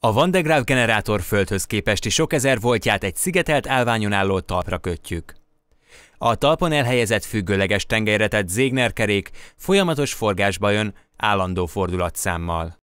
A Van de Graaff generátor földhöz képesti sok ezer voltját egy szigetelt állványon álló talpra kötjük. A talpon elhelyezett függőleges tengelyre tett zégnerkerék folyamatos forgásba jön, állandó fordulatszámmal.